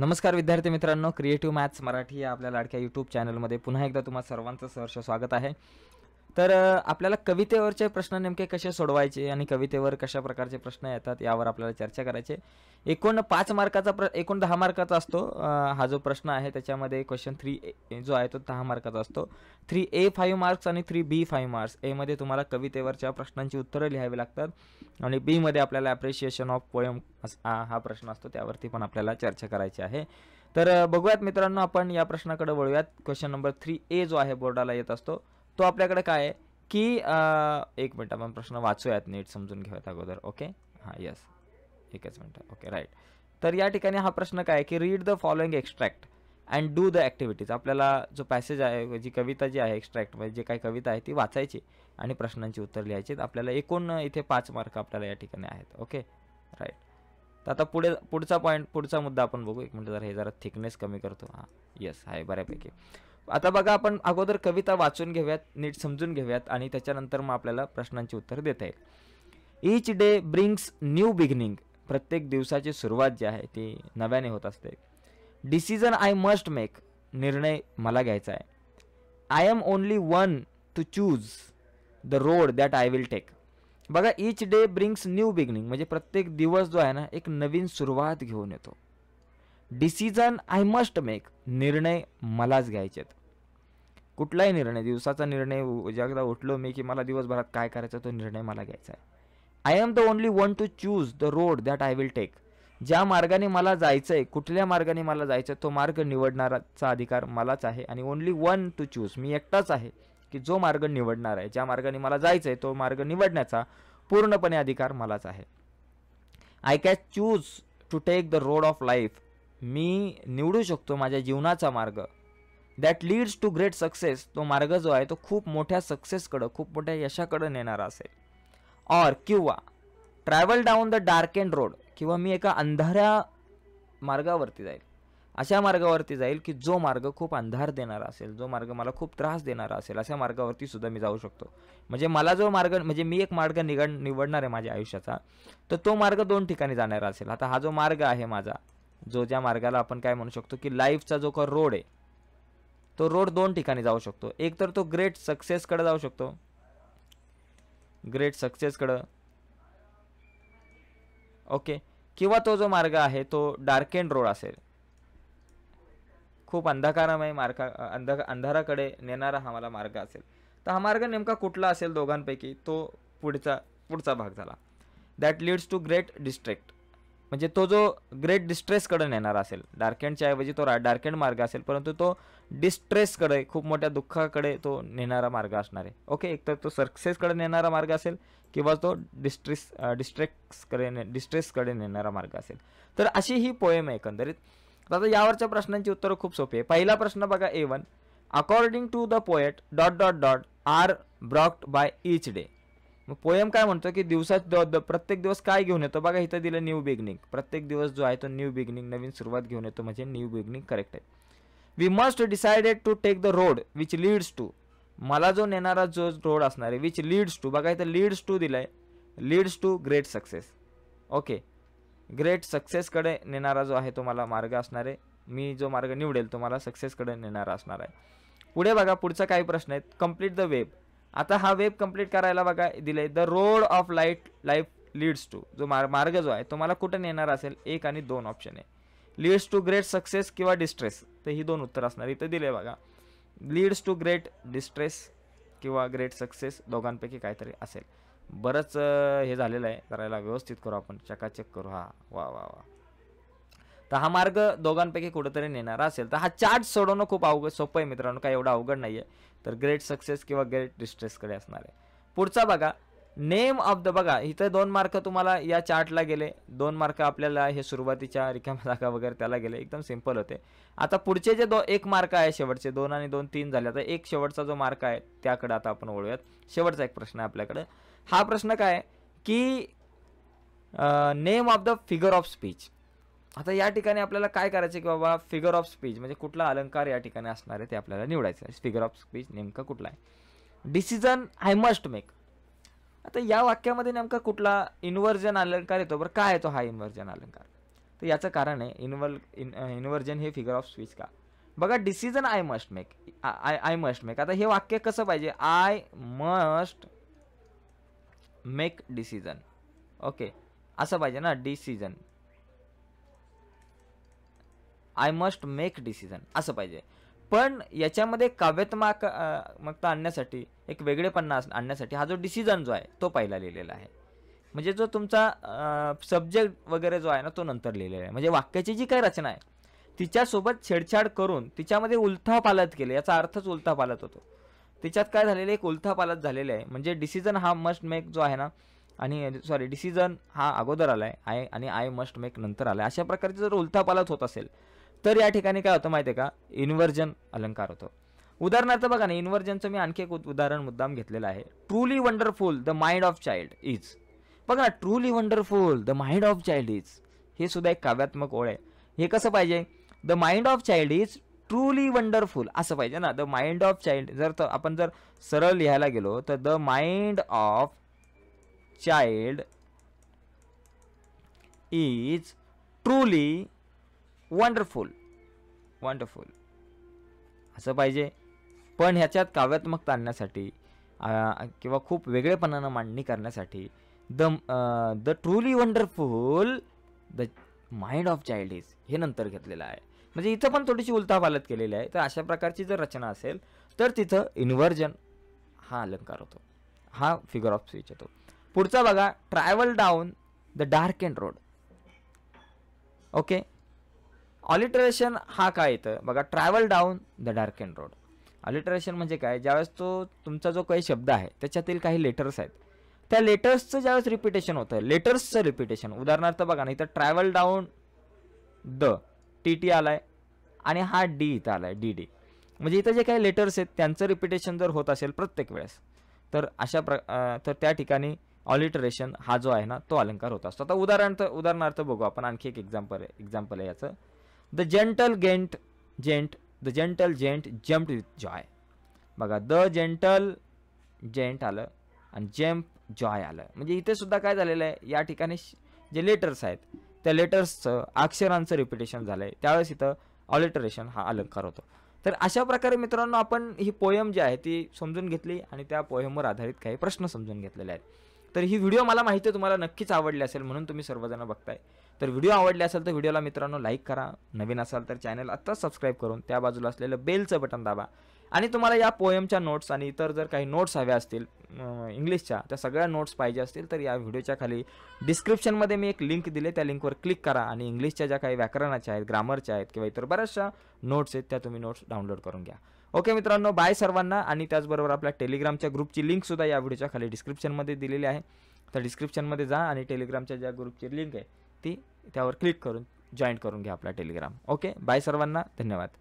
नमस्कार विद्यार्थी मित्रांनो क्रिएटिव्ह मॅथ्स मराठी या आपल्या लाडक्या यूट्यूब चॅनलमध्ये पुन्हा एकदा तुम्हाला सर्वांचं सहर्ष स्वागत आहे तर आपल्याला कवितेवरचे प्रश्न नेमके कसे सोडवायचे आणि कवितेवर कशा प्रकारचे प्रश्न येतात यावर आपल्याला चर्चा करायचे एकूण पाच मार्काचा प्र एकूण दहा मार्काचा असतो हा जो प्रश्न आहे त्याच्यामध्ये क्वेश्चन थ्री ए जो आहे तो दहा मार्काचा असतो थ्री ए फाईव्ह मार्क्स आणि थ्री बी फाईव्ह मार्क्स एमध्ये तुम्हाला कवितेवरच्या प्रश्नांची उत्तरं लिहावी लागतात आणि बीमध्ये आपल्याला ॲप्रिशिएशन ऑफ पोयम हा प्रश्न असतो त्यावरती पण आपल्याला चर्चा करायची आहे तर बघूयात मित्रांनो आपण या प्रश्नाकडे वळूयात क्वेश्चन नंबर थ्री ए जो आहे बोर्डाला येत असतो तो आपल्याकडे काय आहे की एक मिनटं आपण प्रश्न वाचूयात नीट समजून घेऊयात अगोदर ओके हां यस एकच मिनटं ओके राईट तर या ठिकाणी हा प्रश्न काय की read the following extract and do the activities आपल्याला जो पॅसेज आहे जी कविता जी आहे एक्स्ट्रॅक्ट म्हणजे जे काही कविता आहे ती वाचायची आणि प्रश्नांची उत्तर लिहायची आपल्याला एकूण इथे पाच मार्क आपल्याला या ठिकाणी आहेत ओके राईट तर आता पुढे पुढचा पॉईंट पुढचा मुद्दा आपण बघू एक मिनटं जरा हे जरा थिकनेस कमी करतो हां येस आहे बऱ्यापैकी आता बघा आपण अगोदर कविता वाचून घेऊयात नीट समजून घेऊयात आणि त्याच्यानंतर मग आपल्याला प्रश्नांची उत्तर देता येईल each day brings new beginning प्रत्येक दिवसाची सुरुवात जी आहे ती नव्याने होत असते डिसिजन आय मस्ट मेक निर्णय मला घ्यायचा आहे I am only one to choose the road that I will take बघा each day brings new beginning म्हणजे प्रत्येक दिवस जो आहे ना एक नवीन सुरुवात घेऊन येतो डिसिजन आय मस्ट मेक निर्णय मलाच घ्यायचे आहेत कुठलाही निर्णय दिवसाचा निर्णय ज्यादा उठलो मी की मला दिवसभरात काय करायचा तो निर्णय मला घ्यायचा आहे I am the only one to choose the road that I will take ज्या मार्गाने मला जायचं आहे कुठल्या मार्गाने मला जायचं तो मार्ग निवडणाराचा अधिकार मलाच आहे आणि ओनली वन टू चूज मी एकटाच आहे की जो मार्ग निवडणार आहे ज्या मार्गाने मला जायचं आहे तो मार्ग निवडण्याचा पूर्णपणे अधिकार मलाच आहे I can choose to take the road of life मी निवडू शकतो माझ्या जीवनाचा मार्ग that leads to great success तो मार्ग जो आहे तो खूप मोठ्या सक्सेसकडं खूप मोठ्या यशाकडं नेणारा असेल और किंवा travel down the dark and road किंवा मी एका अंधाऱ्या मार्गावरती जाईल अशा मार्गावरती जाईल की जो मार्ग खूप अंधार देणारा असेल जो मार्ग मला खूप त्रास देणारा असेल अशा मार्गावरती सुद्धा मी जाऊ शकतो म्हणजे मला जो मार्ग म्हणजे मी एक मार्ग निगड निवडणार आहे माझ्या आयुष्याचा तर तो मार्ग दोन ठिकाणी जाणारा असेल आता हा जो मार्ग आहे माझा जो ज्या मार्गाला आपण काय म्हणू शकतो की लाईफचा जो का रोड आहे तो रोड दोन ठिकाणी जाऊ शकतो एक तर तो ग्रेट सक्सेसकडं जाऊ शकतो ग्रेट सक्सेसकडं ओके किंवा तो जो मार्ग आहे तो डार्क एंड रोड असेल खूप अंधकारामय मार्गा अंध अंधाराकडे नेणारा हा मला मार्ग असेल तर हा मार्ग नेमका कुठला असेल दोघांपैकी तो पुढचा पुढचा भाग झाला that leads to great district म्हणजे तो जो ग्रेट डिस्ट्रेसकडे नेणारा असेल डार्केंडच्या ऐवजी तो डार्केंड मार्ग असेल परंतु तो डिस्ट्रेसकडे खूप मोठ्या दुःखाकडे तो नेणारा मार्ग असणार आहे ओके एकतर तो सक्सेसकडे नेणारा मार्ग असेल किंवा तो डिस्ट्रेस डिस्ट्रेक्सकडे ने डिस्ट्रेसकडे नेणारा मार्ग असेल तर अशी ही पोएम आहे एकंदरीत आता यावरच्या प्रश्नांची उत्तरं खूप सोपी आहे पहिला प्रश्न बघा A one according to the poet dot dot dot are brought by each day मग पोयम काय म्हणतो की दिवसात प्रत्येक दिवस काय घेऊन येतो बघा इथं दिलं न्यू बिगनिंग प्रत्येक दिवस जो आहे तो न्यू बिगनिंग नवीन सुरुवात घेऊन येतो म्हणजे न्यू बिगनिंग करेक्ट आहे we must decided to take the road which leads to मला जो नेणारा जो रोड असणार आहे विच लीड्स टू बघा इथं लीड्स टू दिलाय आहे leads to great success okay great सक्सेसकडे नेणारा जो आहे तो मला मार्ग असणार आहे मी जो मार्ग निवडेल तो मला सक्सेसकडे नेणारा असणार आहे पुढे बघा पुढचा काही प्रश्न आहेत कम्प्लीट द वेब आता हा वेब कंप्लीट करायला बघा दिले the road of light life leads to जो मार मार्ग जो आहे तुम्हाला कुठं नेणार असेल एक आणि दोन ऑप्शन आहे लीड्स टू ग्रेट सक्सेस किंवा डिस्ट्रेस तर ही दोन उत्तर असणार इथं दिले बघा लीड्स टू ग्रेट डिस्ट्रेस किंवा ग्रेट सक्सेस दोघांपैकी काहीतरी असेल बरंच हे झालेलं आहे करायला व्यवस्थित करू आपण चकाचक करू हा वा वा वा तर हा मार्ग दोघांपैकी कुठेतरी नेणारा असेल तर हा चार्ट सोडवणं खूप अवघड सोपं आहे मित्रांनो काय एवढं अवघड नाही आहे तर ग्रेट सक्सेस किंवा ग्रेट डिस्ट्रेसकडे असणार आहे पुढचा बघा नेम ऑफ द बघा इथं दोन मार्क तुम्हाला या चार्टला गेले दोन मार्क आपल्याला हे सुरुवातीच्या रिकाम्या जागा वगैरे त्याला गेले एकदम सिम्पल होते आता पुढचे जे दो एक मार्क आहे शेवटचे दोन आणि दोन तीन झाले आता एक शेवटचा जो मार्क आहे त्याकडे आता आपण ओळूयात शेवटचा एक प्रश्न आहे आपल्याकडे हा प्रश्न काय की name of the figure of speech आता या ठिकाणी आपल्याला काय करायचं की बाबा फिगर ऑफ स्पीच म्हणजे कुठला अलंकार या ठिकाणी असणार आहे ते आपल्याला निवडायचं आहे फिगर ऑफ स्पीच नेमकं कुठला आहे डिसिजन आय मस्ट मेक आता या वाक्यामध्ये नेमका कुठला इन्व्हर्जन अलंकार येतो बरं काय येतो हा इन्व्हर्जन अलंकार तर याचं कारण आहे इन्वल इन इन्व्हर्जन हे फिगर ऑफ स्पीच का बघा decision I must make I I must make आता हे वाक्य कसं पाहिजे I must make decision okay असं पाहिजे ना decision I must make decision असं पाहिजे पण याच्यामध्ये काव्यात्मक मगता आणण्यासाठी एक वेगळेपणा आणण्यासाठी हा जो डिसिजन जो आहे तो पहिला लिहिलेला आहे म्हणजे जो तुमचा सब्जेक्ट वगैरे जो आहे ना तो नंतर लिहिलेला आहे म्हणजे वाक्याची जी काही रचना आहे तिच्यासोबत छेडछाड करून तिच्यामध्ये उलथापालत केले याचा अर्थच उलथापालत होतो तिच्यात काय झालेलं एक उलथापालत झालेलं आहे म्हणजे डिसिजन हा मस्ट मेक जो आहे ना आणि सॉरी डिसिजन हा अगोदर आला आहे आय आणि आय मस्ट मेक नंतर आला आहे अशा प्रकारचे जर उलथापालत होत असेल तर या ठिकाणी काय होतं माहिती आहे का इन्व्हर्जन अलंकार होतो उदाहरणार्थ बघा ना इन्व्हर्जनचं मी आणखी एक उदाहरण मुद्दाम घेतलेलं आहे truly wonderful the mind of child is बघा ना truly wonderful the mind of child is हे सुद्धा एक काव्यात्मक ओळ आहे हे कसं पाहिजे the mind of child is truly wonderful असं पाहिजे ना द माइंड ऑफ चाइल्ड जर तर आपण जर सरळ लिहायला गेलो तर the mind of child is truly wonderful wonderful असं पाहिजे पण ह्याच्यात काव्यात्मकता आणण्यासाठी किंवा खूप वेगळेपणानं मांडणी करण्यासाठी the the truly wonderful the mind of child is हे नंतर घेतलेलं आहे म्हणजे इथं पण थोडीशी उलथापालत केलेली आहे तर अशा प्रकारची जर रचना असेल तर तिथं इन्व्हर्जन हा अलंकार होतो हा फिगर ऑफ स्विच येतो पुढचा बघा travel down the dark and road okay alliteration हा काय येतं बघा travel down the dark and road alliteration म्हणजे काय ज्यावेळेस तो तुमचा जो काही शब्द आहे त्याच्यातील काही लेटर्स आहेत त्या लेटर्सचं ज्यावेळेस रिपिटेशन होतं लेटर्सचं रिपिटेशन उदाहरणार्थ बघा ना इथं travel down the T T आला आहे आणि हा डी इथं आलाय डी डी म्हणजे इथं जे काही लेटर्स आहेत त्यांचं रिपिटेशन जर होत असेल प्रत्येक वेळेस तर अशा प्र तर त्या ठिकाणी ऑलिटरेशन हा जो आहे ना तो अलंकार होत असतो आता उदाहरणार्थ उदाहरणार्थ बघू आपण आणखी एक एक्झाम्पल आहे एक्झाम्पल आहे याचं the gentle gent gent the gentle gent jump with joy बघा द जेंटल जेंट आलं आणि जम्प जॉय आलं म्हणजे इथे सुद्धा काय झालेलं आहे या ठिकाणी जे लेटर्स आहेत त्या लेटर्सचं अक्षरांचं रिपिटेशन झालं आहे त्यावेळेस इथं ऑलिटरेशन हा अलंकार होतो तर अशा प्रकारे मित्रांनो आपण ही पोयम जी आहे ती समजून घेतली आणि त्या पोयमवर आधारित काही प्रश्न समजून घेतलेले आहेत तर ही व्हिडिओ मला माहिती तुम्हाला नक्कीच आवडली असेल म्हणून तुम्ही सर्वजण बघताय तर व्हिडिओ आवडले असेल तर व्हिडिओला मित्रांनो लाईक करा नवीन असाल तर चॅनल आत्ताच सबस्क्राईब करून त्या बाजूला असलेलं बेलचं बटन दाबा आणि तुम्हाला या पोएमच्या नोट्स आणि इतर जर काही नोट्स हव्या असतील इंग्लिशच्या त्या सगळ्या नोट्स पाहिजे असतील तर या व्हिडिओच्या खाली डिस्क्रिप्शनमध्ये मी एक लिंक दिले त्या लिंकवर क्लिक करा आणि इंग्लिशच्या ज्या काही व्याकरणाच्या आहेत ग्रामरच्या आहेत किंवा इतर बऱ्याचशा नोट्स आहेत त्या तुम्ही नोट्स डाउनलोड करून घ्या ओके मित्रांनो बाय सर्वांना आणि त्याचबरोबर आपल्या टेलिग्रामच्या ग्रुपची लिंकसुद्धा या व्हिडिओच्या खाली डिस्क्रिप्शनमध्ये दिलेली आहे तर डिस्क्रिप्शनमध्ये जा आणि टेलिग्रामच्या ज्या ग्रुपची लिंक आहे ती त्यावर क्लिक करून जॉईन करून घ्या आपला टेलिग्राम ओके बाय सर्वांना धन्यवाद